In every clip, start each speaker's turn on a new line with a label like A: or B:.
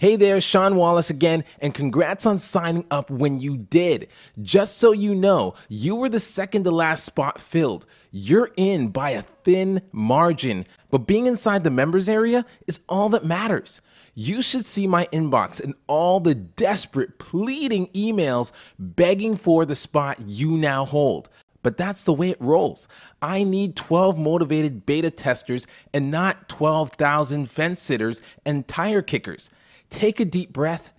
A: Hey there, Sean Wallace again, and congrats on signing up when you did. Just so you know, you were the second to last spot filled. You're in by a thin margin, but being inside the members area is all that matters. You should see my inbox and all the desperate, pleading emails begging for the spot you now hold. But that's the way it rolls. I need 12 motivated beta testers and not 12,000 fence sitters and tire kickers. Take a deep breath,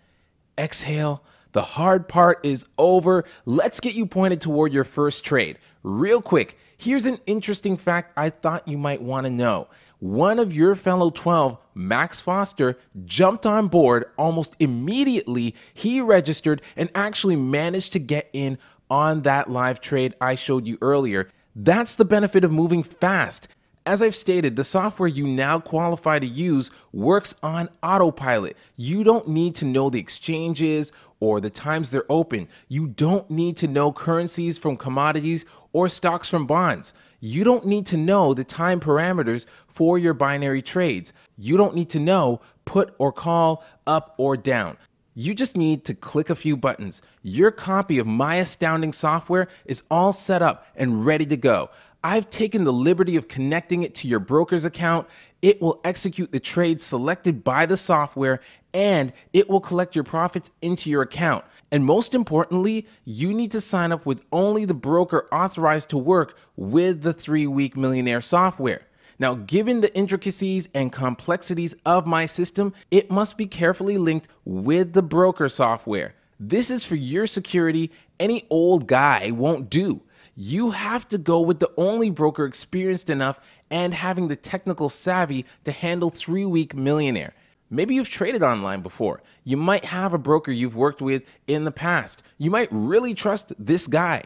A: exhale. The hard part is over. Let's get you pointed toward your first trade. Real quick, here's an interesting fact I thought you might want to know. One of your fellow 12, Max Foster, jumped on board almost immediately. He registered and actually managed to get in on that live trade I showed you earlier. That's the benefit of moving fast. As I've stated, the software you now qualify to use works on autopilot. You don't need to know the exchanges or the times they're open. You don't need to know currencies from commodities or stocks from bonds. You don't need to know the time parameters for your binary trades. You don't need to know put or call, up or down. You just need to click a few buttons. Your copy of My Astounding Software is all set up and ready to go. I've taken the liberty of connecting it to your broker's account. It will execute the trade selected by the software and it will collect your profits into your account. And most importantly, you need to sign up with only the broker authorized to work with the three week millionaire software. Now, given the intricacies and complexities of my system, it must be carefully linked with the broker software. This is for your security, any old guy won't do you have to go with the only broker experienced enough and having the technical savvy to handle three week millionaire. Maybe you've traded online before. You might have a broker you've worked with in the past. You might really trust this guy.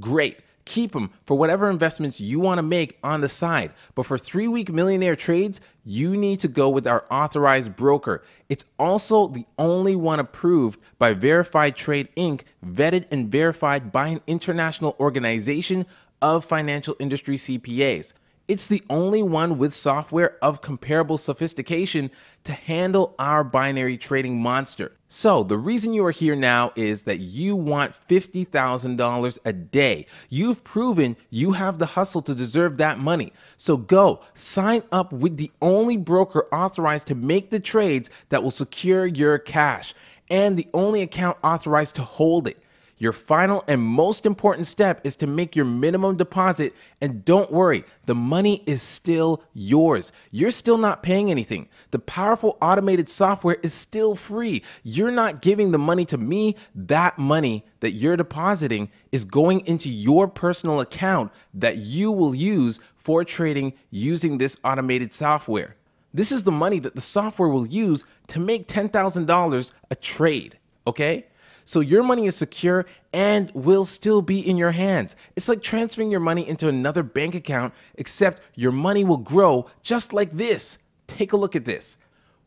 A: Great keep them for whatever investments you want to make on the side. But for three week millionaire trades, you need to go with our authorized broker. It's also the only one approved by Verified Trade Inc., vetted and verified by an international organization of financial industry CPAs. It's the only one with software of comparable sophistication to handle our binary trading monster. So, the reason you are here now is that you want $50,000 a day. You've proven you have the hustle to deserve that money. So, go sign up with the only broker authorized to make the trades that will secure your cash and the only account authorized to hold it. Your final and most important step is to make your minimum deposit. And don't worry, the money is still yours. You're still not paying anything. The powerful automated software is still free. You're not giving the money to me. That money that you're depositing is going into your personal account that you will use for trading using this automated software. This is the money that the software will use to make $10,000 a trade, okay? So your money is secure and will still be in your hands. It's like transferring your money into another bank account, except your money will grow just like this. Take a look at this.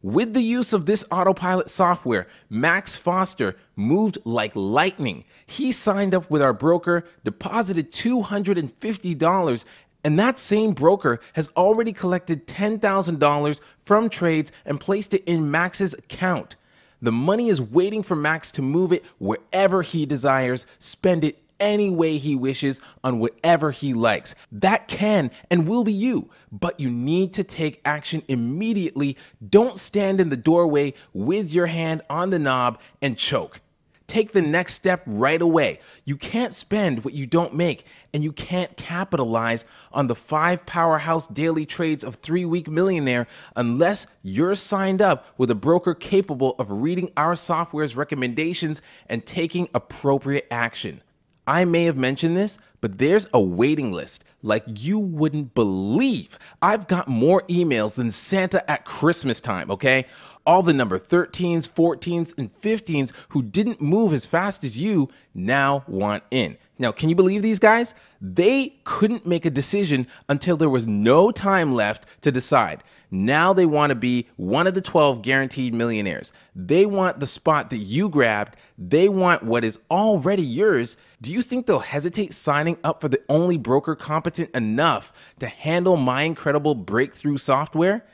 A: With the use of this autopilot software, Max Foster moved like lightning. He signed up with our broker, deposited $250, and that same broker has already collected $10,000 from trades and placed it in Max's account. The money is waiting for Max to move it wherever he desires, spend it any way he wishes on whatever he likes. That can and will be you, but you need to take action immediately. Don't stand in the doorway with your hand on the knob and choke. Take the next step right away. You can't spend what you don't make, and you can't capitalize on the five powerhouse daily trades of three week millionaire unless you're signed up with a broker capable of reading our software's recommendations and taking appropriate action. I may have mentioned this, but there's a waiting list like you wouldn't believe. I've got more emails than Santa at Christmas time, okay? All the number 13s, 14s, and 15s who didn't move as fast as you now want in. Now, can you believe these guys? They couldn't make a decision until there was no time left to decide. Now they want to be one of the 12 guaranteed millionaires. They want the spot that you grabbed. They want what is already yours. Do you think they'll hesitate signing up for the only broker competent enough to handle my incredible breakthrough software?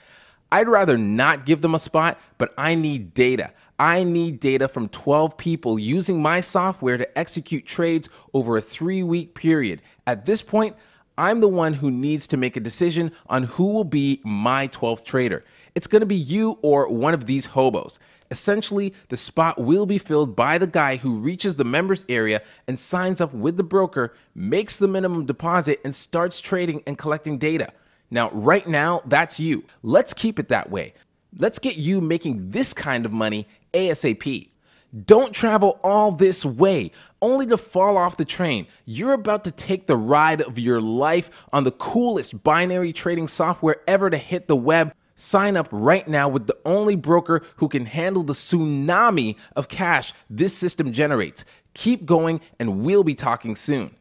A: I'd rather not give them a spot, but I need data. I need data from 12 people using my software to execute trades over a three week period. At this point, I'm the one who needs to make a decision on who will be my 12th trader. It's going to be you or one of these hobos. Essentially, the spot will be filled by the guy who reaches the members area and signs up with the broker, makes the minimum deposit, and starts trading and collecting data. Now, right now, that's you. Let's keep it that way. Let's get you making this kind of money ASAP. Don't travel all this way only to fall off the train. You're about to take the ride of your life on the coolest binary trading software ever to hit the web. Sign up right now with the only broker who can handle the tsunami of cash this system generates. Keep going, and we'll be talking soon.